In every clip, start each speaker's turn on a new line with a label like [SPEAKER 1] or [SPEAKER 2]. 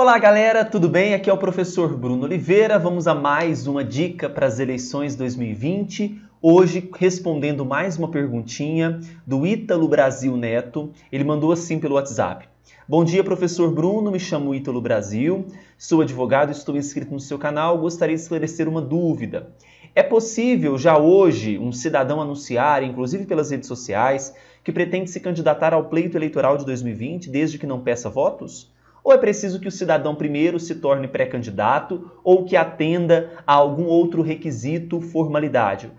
[SPEAKER 1] Olá, galera, tudo bem? Aqui é o professor Bruno Oliveira. Vamos a mais uma dica para as eleições 2020. Hoje, respondendo mais uma perguntinha do Ítalo Brasil Neto. Ele mandou assim pelo WhatsApp. Bom dia, professor Bruno. Me chamo Ítalo Brasil. Sou advogado, estou inscrito no seu canal. Gostaria de esclarecer uma dúvida. É possível já hoje um cidadão anunciar, inclusive pelas redes sociais, que pretende se candidatar ao pleito eleitoral de 2020 desde que não peça votos? Ou é preciso que o cidadão primeiro se torne pré-candidato ou que atenda a algum outro requisito, formalidade?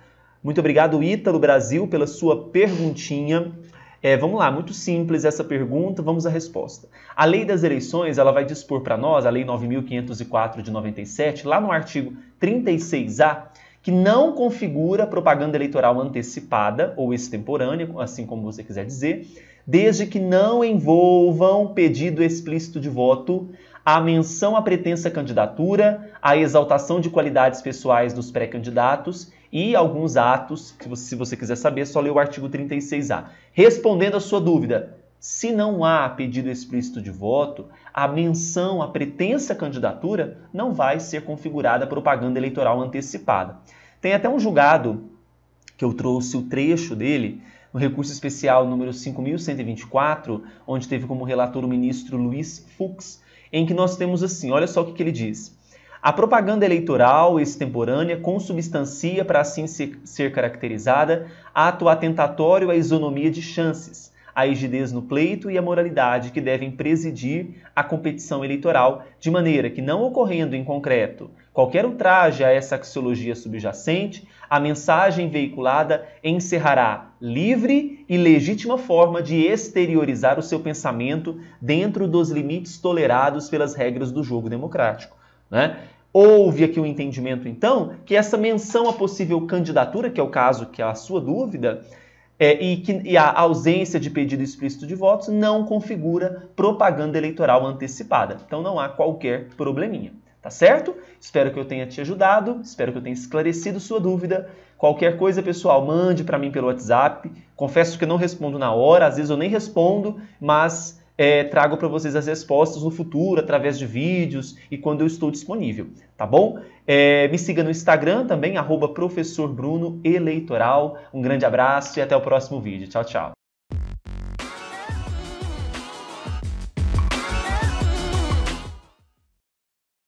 [SPEAKER 1] Muito obrigado, Ítalo Brasil, pela sua perguntinha. É, vamos lá, muito simples essa pergunta, vamos à resposta. A lei das eleições, ela vai dispor para nós, a lei 9504 de 97, lá no artigo 36A, que não configura propaganda eleitoral antecipada ou extemporânea, assim como você quiser dizer, desde que não envolvam pedido explícito de voto, a menção à pretensa candidatura, a exaltação de qualidades pessoais dos pré-candidatos e alguns atos, que se você quiser saber, só lê o artigo 36A. Respondendo à sua dúvida, se não há pedido explícito de voto, a menção à pretensa candidatura não vai ser configurada propaganda eleitoral antecipada. Tem até um julgado que eu trouxe o trecho dele no recurso especial número 5124, onde teve como relator o ministro Luiz Fux, em que nós temos assim, olha só o que, que ele diz. A propaganda eleitoral extemporânea consubstancia, para assim ser caracterizada, ato atentatório à isonomia de chances, a rigidez no pleito e a moralidade que devem presidir a competição eleitoral, de maneira que, não ocorrendo em concreto qualquer ultraje a essa axiologia subjacente, a mensagem veiculada encerrará livre e legítima forma de exteriorizar o seu pensamento dentro dos limites tolerados pelas regras do jogo democrático. Né? Houve aqui o um entendimento, então, que essa menção à possível candidatura, que é o caso que é a sua dúvida, é, e que e a ausência de pedido explícito de votos não configura propaganda eleitoral antecipada. Então não há qualquer probleminha. Tá certo? Espero que eu tenha te ajudado, espero que eu tenha esclarecido sua dúvida. Qualquer coisa, pessoal, mande para mim pelo WhatsApp. Confesso que eu não respondo na hora, às vezes eu nem respondo, mas é, trago para vocês as respostas no futuro, através de vídeos e quando eu estou disponível, tá bom? É, me siga no Instagram também, arroba Um grande abraço e até o próximo vídeo. Tchau, tchau.